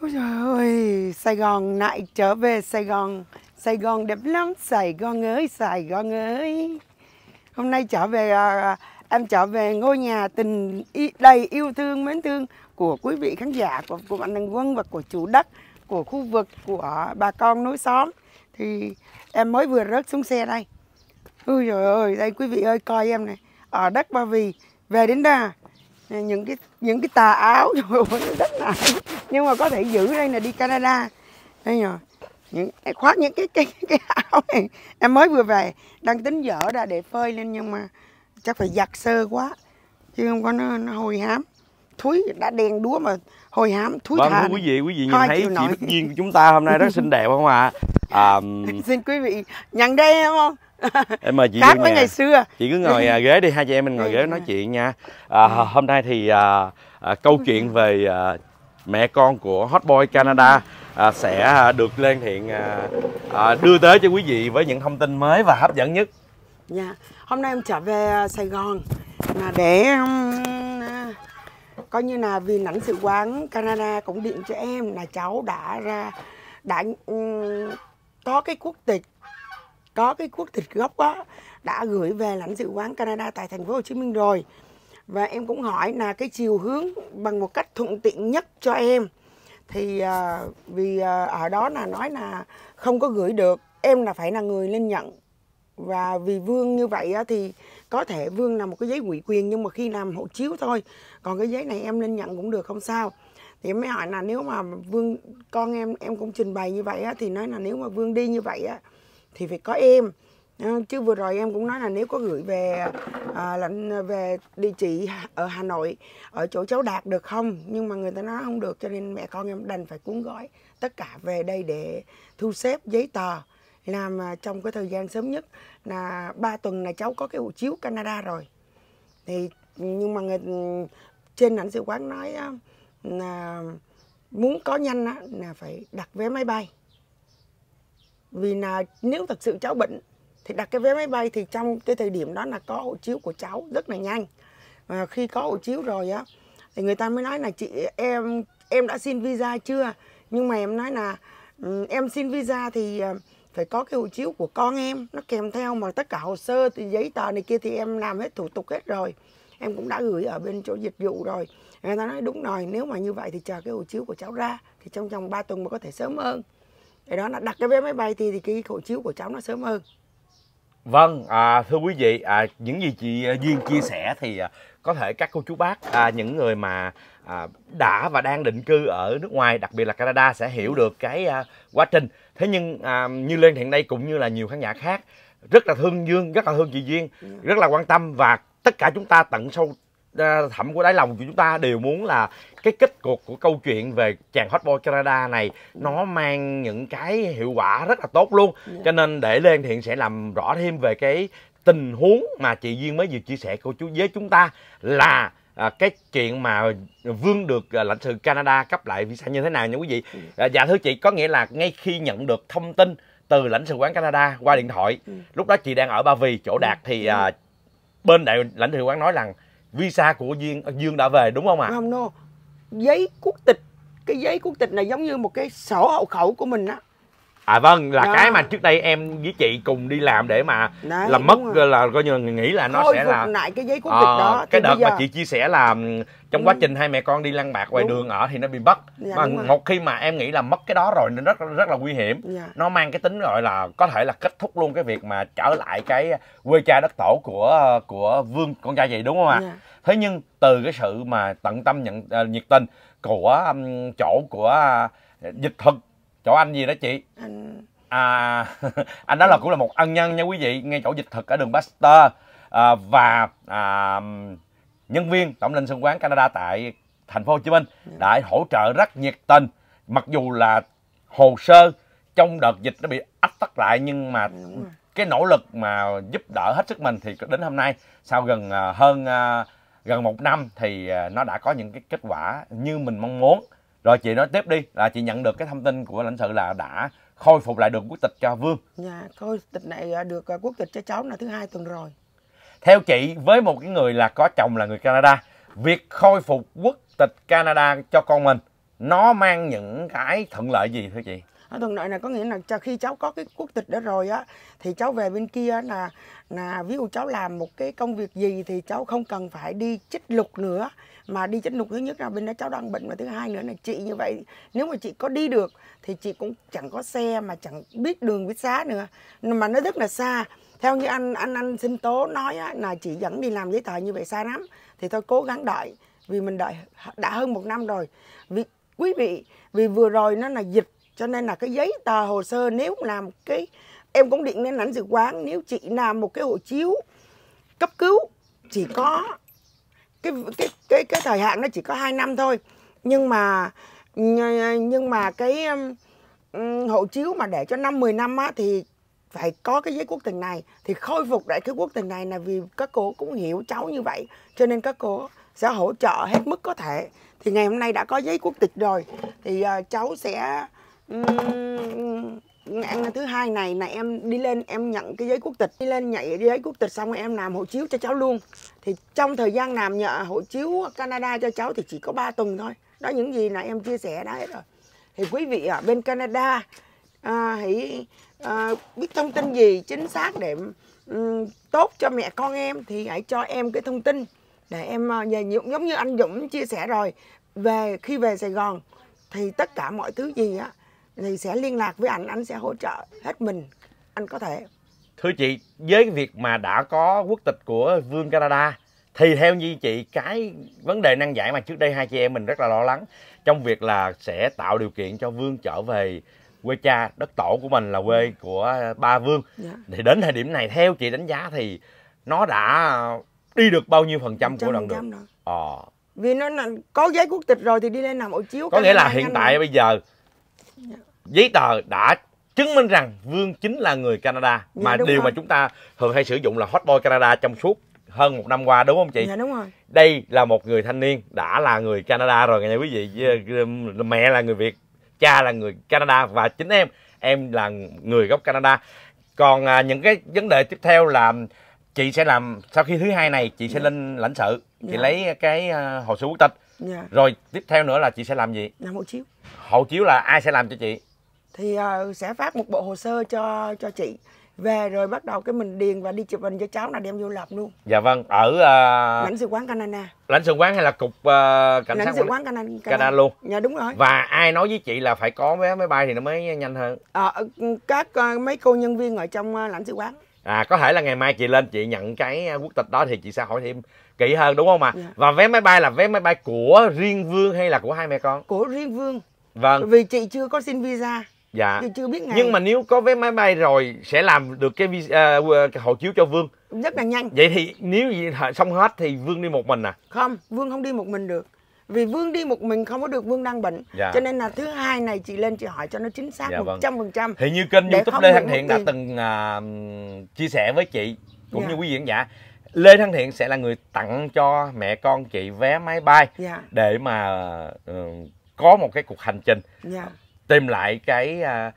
Ôi trời ơi, Sài Gòn lại trở về Sài Gòn Sài Gòn đẹp lắm, Sài Gòn ơi, Sài Gòn ơi Hôm nay trở về, à, à, em trở về ngôi nhà tình đầy yêu thương, mến thương Của quý vị khán giả, của, của bạn Đăng Quân và của chủ đất Của khu vực, của bà con núi xóm Thì em mới vừa rớt xuống xe đây Ôi trời ơi, đây quý vị ơi, coi em này Ở đất Ba Vì, về đến đây những cái những cái tà áo rồi đất này nhưng mà có thể giữ đây là đi Canada đây rồi những khoác những cái cái cái áo này em mới vừa về đang tính dở ra để phơi lên nhưng mà chắc phải giặt sơ quá chứ không có nó, nó hôi hám thúi đã đen đúa mà hôi hám thúi vâng, thà quý vị quý vị nhìn thấy chị Bích Duyên của chúng ta hôm nay rất xinh đẹp không ạ à? um... xin quý vị nhận đây không em mời chị khác với ngày xưa chị cứ ngồi à, ghế đi hai chị em mình ngồi ừ, ghế nói chuyện nha à, ừ. hôm nay thì à, à, câu chuyện về à, mẹ con của hot boy canada à, sẽ à, được lên thiện à, à, đưa tới cho quý vị với những thông tin mới và hấp dẫn nhất nha dạ. yeah. hôm nay em trở về à, sài gòn là để um, coi như là vì lãnh sự quán canada cũng điện cho em là cháu đã ra đã um, có cái quốc tịch có cái quốc tịch gốc đó đã gửi về lãnh sự quán Canada tại thành phố Hồ Chí Minh rồi và em cũng hỏi là cái chiều hướng bằng một cách thuận tiện nhất cho em thì uh, vì uh, ở đó là nói là không có gửi được em là phải là người lên nhận và vì vương như vậy á, thì có thể vương là một cái giấy ủy quyền nhưng mà khi làm hộ chiếu thôi còn cái giấy này em lên nhận cũng được không sao thì em mới hỏi là nếu mà vương con em em cũng trình bày như vậy á, thì nói là nếu mà vương đi như vậy á, thì phải có em ờ, chứ vừa rồi em cũng nói là nếu có gửi về à, lệnh à, về địa chỉ ở Hà Nội ở chỗ cháu Đạt được không nhưng mà người ta nói không được cho nên mẹ con em đành phải cuốn gói tất cả về đây để thu xếp giấy tờ làm à, trong cái thời gian sớm nhất là ba tuần là cháu có cái hộ chiếu Canada rồi thì nhưng mà người trên lãnh sự quán nói là muốn có nhanh là phải đặt vé máy bay vì là nếu thật sự cháu bệnh thì đặt cái vé máy bay thì trong cái thời điểm đó là có hộ chiếu của cháu rất là nhanh và khi có hộ chiếu rồi á thì người ta mới nói là chị em em đã xin visa chưa nhưng mà em nói là ừ, em xin visa thì ờ, phải có cái hộ chiếu của con em nó kèm theo mà tất cả hồ sơ thì giấy tờ này kia thì em làm hết thủ tục hết rồi em cũng đã gửi ở bên chỗ dịch vụ rồi người ta nói đúng rồi nếu mà như vậy thì chờ cái hộ chiếu của cháu ra thì trong vòng 3 tuần mới có thể sớm hơn cái đó là đặt cái vé máy bay thì thì cái hộ chiếu của cháu nó sớm hơn vâng à, thưa quý vị à, những gì chị à, duyên chia sẻ thì à, có thể các cô chú bác à, những người mà à, đã và đang định cư ở nước ngoài đặc biệt là Canada sẽ hiểu được cái à, quá trình thế nhưng à, như lên hiện nay cũng như là nhiều khán giả khác rất là thương dương rất là thương chị duyên dạ. rất là quan tâm và tất cả chúng ta tận sâu thẩm của đáy lòng của chúng ta đều muốn là cái kết cục của câu chuyện về chàng hot boy Canada này nó mang những cái hiệu quả rất là tốt luôn yeah. Dạ. cho nên để lên An Thiện sẽ làm rõ thêm về cái tình huống mà chị Duyên mới vừa chia sẻ của chú với chúng ta là à, cái chuyện mà vương được à, lãnh sự Canada cấp lại visa như thế nào nha quý vị dạ. à, dạ thưa chị có nghĩa là ngay khi nhận được thông tin từ lãnh sự quán Canada qua điện thoại ừ. lúc đó chị đang ở Ba Vì chỗ Đạt thì à, bên đại lãnh sự quán nói rằng visa của dương à, dương đã về đúng không ạ à? không no giấy quốc tịch cái giấy quốc tịch này giống như một cái sổ hộ khẩu của mình á à vâng là đó. cái mà trước đây em với chị cùng đi làm để mà Đấy, làm mất là coi như là nghĩ là nó Thôi, sẽ là lại cái giấy của à, đó cái đợt giờ... mà chị chia sẻ là trong quá ừ. trình hai mẹ con đi lăn bạc ngoài đúng. đường ở thì nó bị mất dạ, mà một khi mà em nghĩ là mất cái đó rồi nên rất rất là nguy hiểm dạ. nó mang cái tính gọi là có thể là kết thúc luôn cái việc mà trở lại cái quê cha đất tổ của của vương con trai vậy đúng không ạ dạ. thế nhưng từ cái sự mà tận tâm nhận uh, nhiệt tình của um, chỗ của uh, dịch thực chỗ anh gì đó chị anh à anh đó là cũng là một ân nhân nha quý vị ngay chỗ dịch thực ở đường Baxter à, và à, nhân viên tổng linh sân quán Canada tại thành phố Hồ Chí Minh dạ. đã hỗ trợ rất nhiệt tình mặc dù là hồ sơ trong đợt dịch nó bị ách tắc lại nhưng mà dạ, cái nỗ lực mà giúp đỡ hết sức mình thì đến hôm nay sau gần à, hơn à, gần một năm thì à, nó đã có những cái kết quả như mình mong muốn rồi chị nói tiếp đi là chị nhận được cái thông tin của lãnh sự là đã khôi phục lại được quốc tịch cho vương dạ khôi tịch này à, được à, quốc tịch cho cháu là thứ hai tuần rồi theo chị với một cái người là có chồng là người canada việc khôi phục quốc tịch canada cho con mình nó mang những cái thuận lợi gì thưa chị thuận lợi này có nghĩa là khi cháu có cái quốc tịch đó rồi á thì cháu về bên kia là là ví dụ cháu làm một cái công việc gì thì cháu không cần phải đi chích lục nữa mà đi chích lục thứ nhất là bên đó cháu đang bệnh và thứ hai nữa là chị như vậy nếu mà chị có đi được thì chị cũng chẳng có xe mà chẳng biết đường biết xá nữa mà nó rất là xa theo như anh anh anh sinh tố nói á, là chị vẫn đi làm giấy tờ như vậy xa lắm thì thôi cố gắng đợi vì mình đợi đã hơn một năm rồi vì quý vị vì vừa rồi nó là dịch cho nên là cái giấy tờ hồ sơ nếu làm cái em cũng điện lên lãnh sự quán nếu chị làm một cái hộ chiếu cấp cứu chỉ có cái cái cái cái thời hạn nó chỉ có 2 năm thôi nhưng mà nhưng mà cái hộ chiếu mà để cho năm 10 năm á thì phải có cái giấy quốc tình này thì khôi phục lại cái quốc tình này là vì các cô cũng hiểu cháu như vậy cho nên các cô sẽ hỗ trợ hết mức có thể thì ngày hôm nay đã có giấy quốc tịch rồi thì ờ, cháu sẽ um, ngày thứ hai này là em đi lên em nhận cái giấy quốc tịch đi lên nhảy giấy quốc tịch xong em làm hộ chiếu cho cháu luôn thì trong thời gian làm nhờ hộ chiếu Canada cho cháu thì chỉ có 3 tuần thôi đó những gì là em chia sẻ đã hết rồi thì quý vị ở bên Canada à, hãy à, biết thông tin gì chính xác để um, tốt cho mẹ con em thì hãy cho em cái thông tin để em Dũng à, giống như anh Dũng chia sẻ rồi về khi về Sài Gòn thì tất cả mọi thứ gì á thì sẽ liên lạc với anh, anh sẽ hỗ trợ hết mình anh có thể thưa chị với việc mà đã có quốc tịch của vương canada thì theo như chị cái vấn đề năng giải mà trước đây hai chị em mình rất là lo lắng trong việc là sẽ tạo điều kiện cho vương trở về quê cha đất tổ của mình là quê của ba vương dạ. thì đến thời điểm này theo chị đánh giá thì nó đã đi được bao nhiêu phần trăm của đoạn đường ờ vì nó là có giấy quốc tịch rồi thì đi lên làm hộ chiếu có nghĩa là hiện tại rồi. bây giờ dạ giấy tờ đã chứng minh rằng Vương chính là người Canada dạ, mà điều rồi. mà chúng ta thường hay sử dụng là hot boy Canada trong suốt hơn một năm qua đúng không chị? Dạ đúng rồi. Đây là một người thanh niên đã là người Canada rồi nghe quý vị um, mẹ là người Việt cha là người Canada và chính em em là người gốc Canada còn à, những cái vấn đề tiếp theo là chị sẽ làm sau khi thứ hai này chị sẽ yeah. Dạ. lên lãnh sự chị yeah. Dạ. lấy cái uh, hồ sơ quốc tịch yeah. Dạ. rồi tiếp theo nữa là chị sẽ làm gì làm hộ chiếu hộ chiếu là ai sẽ làm cho chị thì uh, sẽ phát một bộ hồ sơ cho cho chị về rồi bắt đầu cái mình điền và đi chụp hình cho cháu là đem vô lập luôn dạ vâng ở uh... lãnh sự quán canada lãnh sự quán hay là cục uh, cảnh lãnh sát sự quán canada, canada canada luôn dạ đúng rồi và ai nói với chị là phải có vé máy bay thì nó mới nhanh hơn à, các uh, mấy cô nhân viên ở trong uh, lãnh sự quán à có thể là ngày mai chị lên chị nhận cái quốc tịch đó thì chị sẽ hỏi thêm kỹ hơn đúng không ạ à? dạ. và vé máy bay là vé máy bay của riêng vương hay là của hai mẹ con của riêng vương vâng vì chị chưa có xin visa dạ chưa, chưa biết ngày nhưng mà nếu có vé máy bay rồi sẽ làm được cái visa, uh, à, ờ, hộ chiếu cho vương rất là nhanh vậy thì nếu xong hết thì vương đi một mình à không vương không đi một mình được vì vương đi một mình không có được vương đang bệnh dạ. cho nên là thứ hai này chị lên chị hỏi cho nó chính xác dạ vâng. một trăm phần trăm thì như kênh youtube lê thăng thiện đã từng uh, chia sẻ với chị cũng dạ. như quý vị khán giả Lê Thăng Thiện sẽ là người tặng cho mẹ con chị vé máy bay dạ. để mà uh, có một cái cuộc hành trình. Dạ tìm lại cái à,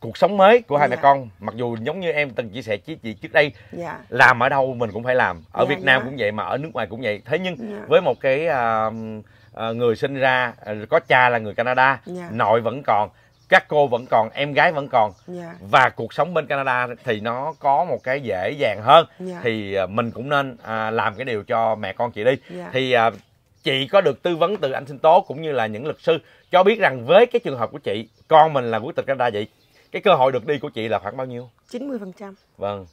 cuộc sống mới của hai dạ. mẹ con mặc dù giống như em từng chia sẻ với chị trước đây dạ. làm ở đâu mình cũng phải làm ở dạ, Việt Nam dạ. cũng vậy mà ở nước ngoài cũng vậy thế nhưng dạ. với một cái à, à, người sinh ra à, có cha là người Canada dạ. nội vẫn còn các cô vẫn còn em gái vẫn còn yeah. Dạ. và cuộc sống bên canada thì nó có một cái dễ dàng hơn yeah. Dạ. thì à, mình cũng nên à, làm cái điều cho mẹ con chị đi yeah. Dạ. thì à, chị có được tư vấn từ anh Sinh Tố cũng như là những luật sư cho biết rằng với cái trường hợp của chị, con mình là quốc tịch Canada vậy, cái cơ hội được đi của chị là khoảng bao nhiêu? 90%. Vâng.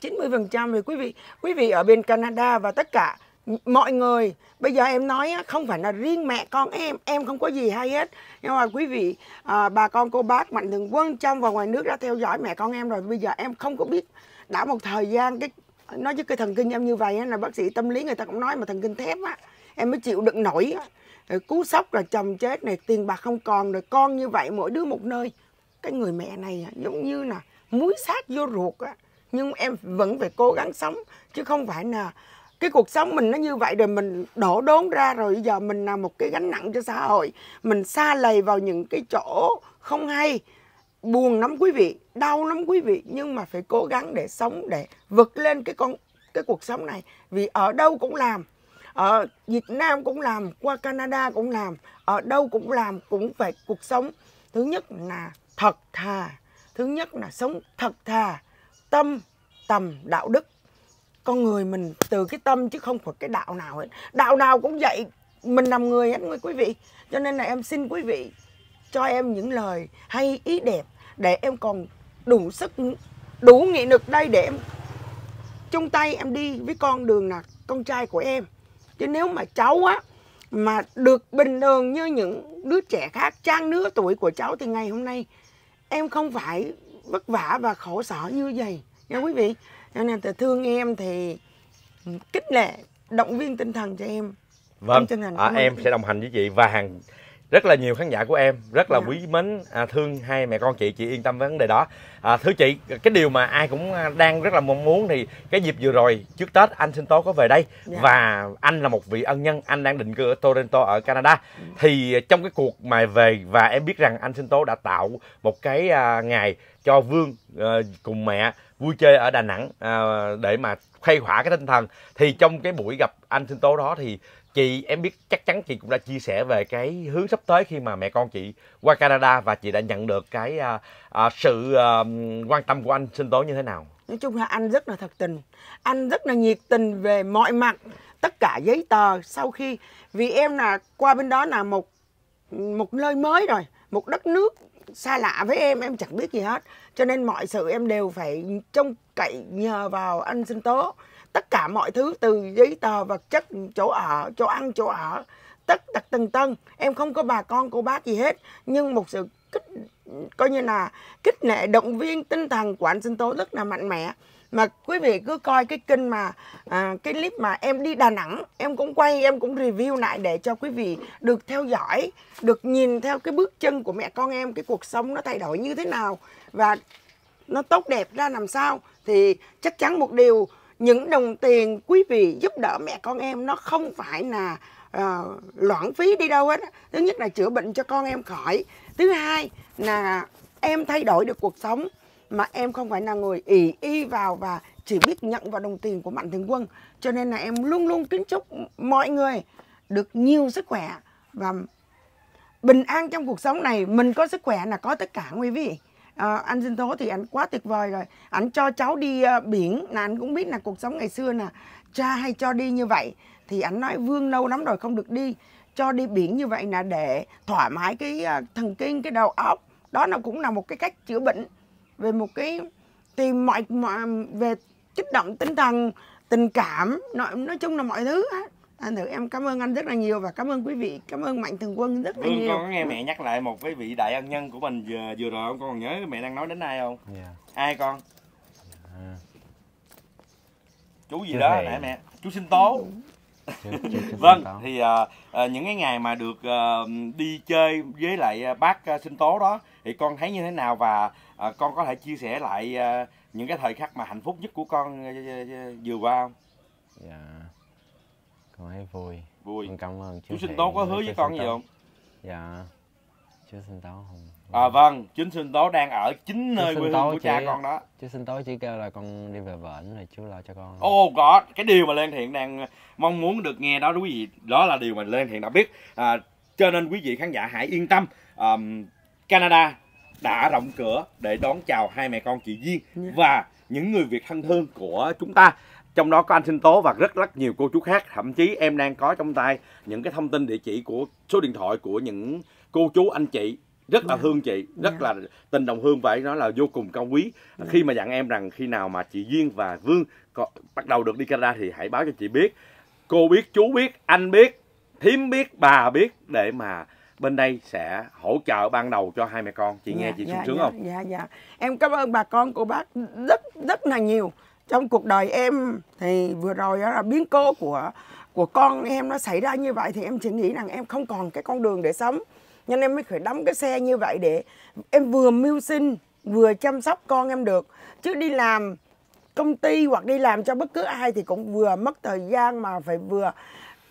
90% thì quý vị, quý vị ở bên Canada và tất cả mọi người bây giờ em nói không phải là riêng mẹ con em em không có gì hay hết nhưng mà quý vị à, bà con cô bác mạnh thường quân trong và ngoài nước đã theo dõi mẹ con em rồi bây giờ em không có biết đã một thời gian cái nói với cái thần kinh em như vậy á, là bác sĩ tâm lý người ta cũng nói mà thần kinh thép á em mới chịu đựng nổi á rồi cú sốc là chồng chết này tiền bạc không còn rồi con như vậy mỗi đứa một nơi cái người mẹ này giống như là muối sát vô ruột á nhưng em vẫn phải cố gắng sống chứ không phải là cái cuộc sống mình nó như vậy rồi mình đổ đốn ra rồi giờ mình là một cái gánh nặng cho xã hội mình xa lầy vào những cái chỗ không hay buồn lắm quý vị đau lắm quý vị nhưng mà phải cố gắng để sống để vực lên cái con cái cuộc sống này vì ở đâu cũng làm ở Việt Nam cũng làm qua Canada cũng làm ở đâu cũng làm cũng phải cuộc sống thứ nhất là thật thà thứ nhất là sống thật thà tâm tầm đạo đức con người mình từ cái tâm chứ không phải cái đạo nào hết đạo nào cũng vậy mình làm người hết quý vị cho nên là em xin quý vị cho em những lời hay ý đẹp để em còn đủ sức đủ nghị lực đây để em chung tay em đi với con đường là con trai của em chứ nếu mà cháu á mà được bình thường như những đứa trẻ khác trang nửa tuổi của cháu thì ngày hôm nay em không phải vất vả và khổ sở như vậy nha quý vị cho nên là thương em thì kích lệ động viên tinh thần cho em vâng em, à, em sẽ đồng hành với chị và hàng rất là nhiều khán giả của em rất là yeah. Dạ. quý mến à, thương hai mẹ con chị chị yên tâm với vấn đề đó à, thưa chị cái điều mà ai cũng à, đang rất là mong muốn thì cái dịp vừa rồi trước tết anh sinh tố có về đây yeah. Dạ. và anh là một vị ân nhân anh đang định cư ở toronto ở canada thì trong cái cuộc mà về và em biết rằng anh sinh tố đã tạo một cái à, ngày cho vương à, cùng mẹ vui chơi ở đà nẵng à, để mà khuây khỏa cái tinh thần thì trong cái buổi gặp anh sinh tố đó thì chị em biết chắc chắn chị cũng đã chia sẻ về cái hướng sắp tới khi mà mẹ con chị qua Canada và chị đã nhận được cái à, à, sự à, quan tâm của anh sinh tố như thế nào nói chung là anh rất là thật tình anh rất là nhiệt tình về mọi mặt tất cả giấy tờ sau khi vì em là qua bên đó là một một nơi mới rồi một đất nước xa lạ với em em chẳng biết gì hết cho nên mọi sự em đều phải trông cậy nhờ vào anh sinh tố tất cả mọi thứ từ giấy tờ vật chất chỗ ở chỗ ăn chỗ ở tất tật tần tân em không có bà con cô bác gì hết nhưng một sự kích coi như là kích lệ động viên tinh thần của anh sinh tố rất là mạnh mẽ mà quý vị cứ coi cái kênh mà à, cái clip mà em đi Đà Nẵng em cũng quay em cũng review lại để cho quý vị được theo dõi được nhìn theo cái bước chân của mẹ con em cái cuộc sống nó thay đổi như thế nào và nó tốt đẹp ra làm sao thì chắc chắn một điều những đồng tiền quý vị giúp đỡ mẹ con em nó không phải là uh, ờ, loạn phí đi đâu hết thứ nhất là chữa bệnh cho con em khỏi thứ hai là em thay đổi được cuộc sống mà em không phải là người ỷ y vào và chỉ biết nhận vào đồng tiền của mạnh thường quân cho nên là em luôn luôn kính chúc mọi người được nhiều sức khỏe và bình an trong cuộc sống này mình có sức khỏe là có tất cả quý vị à, anh sinh tố thì anh quá tuyệt vời rồi anh cho cháu đi uh, biển là anh cũng biết là cuộc sống ngày xưa nè cha hay cho đi như vậy thì anh nói vương lâu lắm rồi không được đi cho đi biển như vậy là để thoải mái cái uh, thần kinh cái đầu óc đó nó cũng là một cái cách chữa bệnh về một cái tìm mọi, mọi về kích động tinh thần tình cảm nói, nói chung là mọi thứ hết anh thử em cảm ơn anh rất là nhiều và cảm ơn quý vị cảm ơn mạnh thường quân rất là Vương, nhiều con có nghe mẹ nhắc lại một cái vị đại ân nhân của mình vừa vừa rồi không con còn nhớ mẹ đang nói đến ai không yeah. Dạ. ai con à. chú gì chú đó nãy mẹ chú sinh tố ừ. vâng thì uh, uh, những cái ngày mà được uh, đi chơi với lại uh, bác uh, sinh tố đó thì con thấy như thế nào và uh, con có thể chia sẻ lại uh, những cái thời khắc mà hạnh phúc nhất của con uh, uh, uh, vừa qua không yeah dạ con thấy vui vui con cảm ơn chú chú sinh tố có hứa với con gì không dạ chú sinh tố không à vâng chính sinh tố đang ở chính nơi quê hương của chỉ, cha con đó chú sinh tố chỉ kêu là con đi về bển rồi chú lo cho con ô oh có cái điều mà lên thiện đang mong muốn được nghe đó quý vị đó là điều mà lên thiện đã biết à, cho nên quý vị khán giả hãy yên tâm um, canada đã rộng cửa để đón chào hai mẹ con chị duyên dạ. và những người việt thân thương của chúng ta trong đó có anh Sinh Tố và rất rất nhiều cô chú khác thậm chí em đang có trong tay những cái thông tin địa chỉ của số điện thoại của những cô chú anh chị rất là yeah. Vâng. thương chị rất yeah. Dạ. là tình đồng hương vậy nó là vô cùng cao quý yeah. Dạ. khi mà dặn em rằng khi nào mà chị duyên và vương có, bắt đầu được đi canada thì hãy báo cho chị biết cô biết chú biết anh biết thím biết bà biết để mà bên đây sẽ hỗ trợ ban đầu cho hai mẹ con chị nghe dạ, chị sung sướng không dạ dạ em cảm ơn bà con của bác rất rất là nhiều trong cuộc đời em thì vừa rồi đó là biến cố của của con em nó xảy ra như vậy thì em chỉ nghĩ rằng em không còn cái con đường để sống nên em mới phải đóng cái xe như vậy để em vừa mưu sinh vừa chăm sóc con em được chứ đi làm công ty hoặc đi làm cho bất cứ ai thì cũng vừa mất thời gian mà phải vừa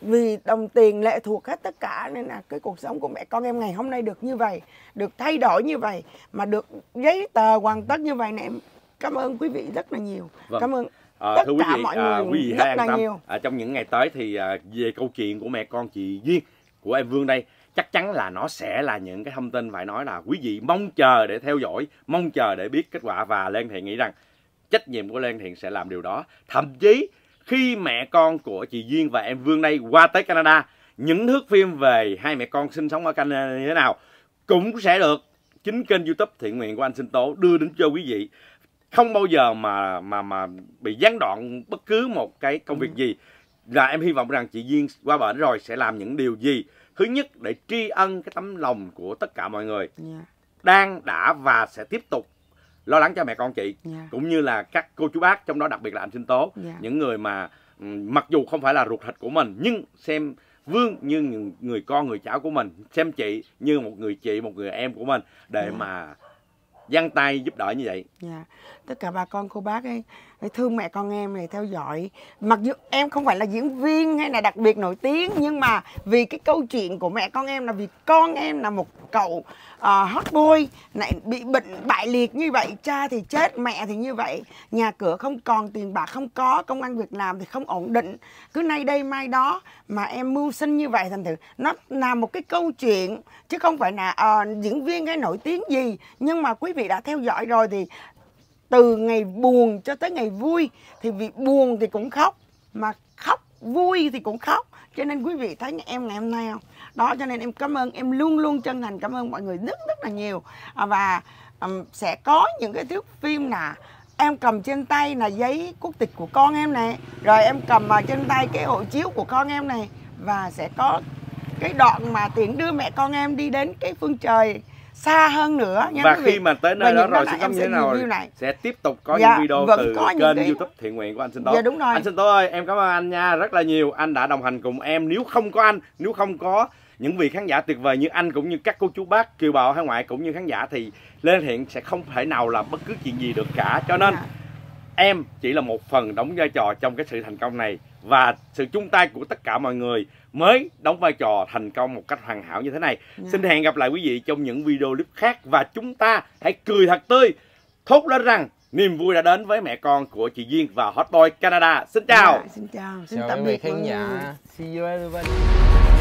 vì đồng tiền lệ thuộc hết tất cả nên là cái cuộc sống của mẹ con em ngày hôm nay được như vậy được thay đổi như vậy mà được giấy tờ hoàn tất như vậy nè cảm ơn quý vị rất là nhiều vâng. cảm ơn À, thưa quý vị, mọi à, quý vị hãy an nhiều. À, trong những ngày tới thì à, về câu chuyện của mẹ con chị Duyên của em Vương đây chắc chắn là nó sẽ là những cái thông tin phải nói là quý vị mong chờ để theo dõi mong chờ để biết kết quả và Lê Anh Thiện nghĩ rằng trách nhiệm của Lê Anh Thiện sẽ làm điều đó thậm chí khi mẹ con của chị Duyên và em Vương đây qua tới Canada những thước phim về hai mẹ con sinh sống ở Canada như thế nào cũng sẽ được chính kênh youtube thiện nguyện của anh Sinh Tố đưa đến cho quý vị không bao giờ mà mà mà bị gián đoạn bất cứ một cái công việc gì là em hy vọng rằng chị Duyên qua bệnh rồi sẽ làm những điều gì thứ nhất để tri ân cái tấm lòng của tất cả mọi người yeah. Dạ. đang đã và sẽ tiếp tục lo lắng cho mẹ con chị yeah. Dạ. cũng như là các cô chú bác trong đó đặc biệt là anh sinh tố yeah. Dạ. những người mà ừ, mặc dù không phải là ruột thịt của mình nhưng xem vương như người con người cháu của mình xem chị như một người chị một người em của mình để yeah. mà giang tay giúp đỡ như vậy dạ tất cả bà con cô bác ấy thương mẹ con em này theo dõi mặc dù em không phải là diễn viên hay là đặc biệt nổi tiếng nhưng mà vì cái câu chuyện của mẹ con em là vì con em là một cậu uh, hot boy lại bị bệnh bại liệt như vậy cha thì chết mẹ thì như vậy nhà cửa không còn tiền bạc không có công ăn việc làm thì không ổn định cứ nay đây mai đó mà em mưu sinh như vậy thành thử nó là một cái câu chuyện chứ không phải là uh, diễn viên hay nổi tiếng gì nhưng mà quý vị đã theo dõi rồi thì từ ngày buồn cho tới ngày vui thì vì buồn thì cũng khóc mà khóc vui thì cũng khóc cho nên quý vị thấy em ngày hôm nay không đó cho nên em cảm ơn em luôn luôn chân thành cảm ơn mọi người rất rất là nhiều à, và um, sẽ có những cái thước phim là em cầm trên tay là giấy quốc tịch của con em này rồi em cầm vào trên tay cái hộ chiếu của con em này và sẽ có cái đoạn mà tiện đưa mẹ con em đi đến cái phương trời xa hơn nữa nha và khi mà tới nơi đó rồi sẽ có như thế nào này. sẽ tiếp tục có dạ, những video từ có kênh điểm. youtube thiện nguyện của anh sinh tố dạ, đúng rồi. anh sinh tố ơi em cảm ơn anh nha rất là nhiều anh đã đồng hành cùng em nếu không có anh nếu không có những vị khán giả tuyệt vời như anh cũng như các cô chú bác kiều bào hải ngoại cũng như khán giả thì lên hiện sẽ không thể nào làm bất cứ chuyện gì được cả cho nên dạ. em chỉ là một phần đóng vai trò trong cái sự thành công này và sự chung tay của tất cả mọi người mới đóng vai trò thành công một cách hoàn hảo như thế này. Yeah. Dạ. Xin hẹn gặp lại quý vị trong những video clip khác và chúng ta hãy cười thật tươi, thốt lên rằng niềm vui đã đến với mẹ con của chị Duyên và Hot Boy Canada. Xin chào. Yeah, dạ, xin chào. Xin, xin tạm biệt khán giả. See you everybody.